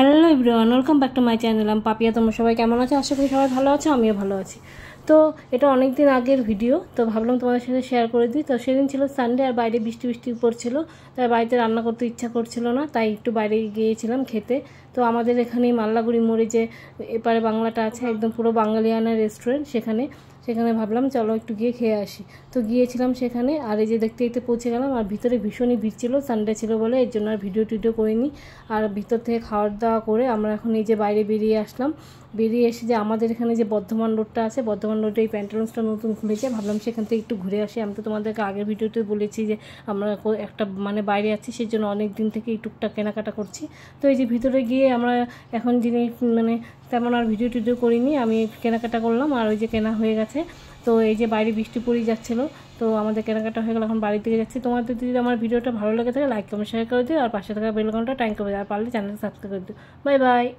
hello everyone welcome back to my channel আমি পাপিয়া তোমার সবাই কেমন আছো আশা করি সবাই ভালো আছো আমিও ভালো আছি তো এটা অনেক দিন আগের ভিডিও তো ভাবলাম তোমাদের সাথে শেয়ার করে দিই তো সেদিন ছিল সানডে আর বাইরে বৃষ্টি বৃষ্টি পড়ছিল তাই বাড়িতে রান্না করতে ইচ্ছা করছিল না তাই একটু বাইরে গিয়েছিলাম খেতে তো আমাদের এখানে মাল্লাগুড়ি মোড়ে যে এপারে বাংলাটা আছে একদম পুরো বাঙালিয়ানা রেস্টুরেন্ট সেখানে সেখানে ভাবলাম চলো একটু গিয়ে খেয়ে আসি তো গিয়েছিলাম সেখানে আর এই যে দেখতে দেখতে পৌঁছে গেলাম আর ভিতরে ভীষণই ভিড় ছিল সানডে ছিল বলে এর জন্য আর ভিডিও টিডিও করিনি আর ভিতর থেকে খাওয়ার দাওয়া করে আমরা এখন এই যে বাইরে বেরিয়ে আসলাম বেরিয়ে এসে যে আমাদের এখানে যে বর্ধমান রোডটা আছে বর্ধমান রোডে এই প্যান্টালুন্সটা নতুন খুলেছে ভাবলাম সেখান থেকে একটু ঘুরে আসি আমি তো তোমাদেরকে আগের ভিডিওতে বলেছি যে আমরা একটা মানে বাইরে আছি সেই জন্য অনেক দিন থেকে এই টুকটা কেনাকাটা করছি তো এই যে ভিতরে গিয়ে আমরা এখন যিনি মানে তেমন আর ভিডিও টিডিও করিনি আমি কেনাকাটা করলাম আর ওই যে কেনা হয়ে গেছে তো এই যে বাইরে বৃষ্টি পড়ে যাচ্ছিলো তো আমাদের কেনাকাটা হয়ে গেল এখন বাড়ির দিকে যাচ্ছি তোমাদের যদি আমার ভিডিওটা ভালো লেগে থাকে লাইক কমেন্ট শেয়ার করে দিও আর পাশে থাকা বেলকনটা টাইম করে দিও আর পারলে চ্যানেলটা সাবস্ক্রাইব করে দিও বাই বাই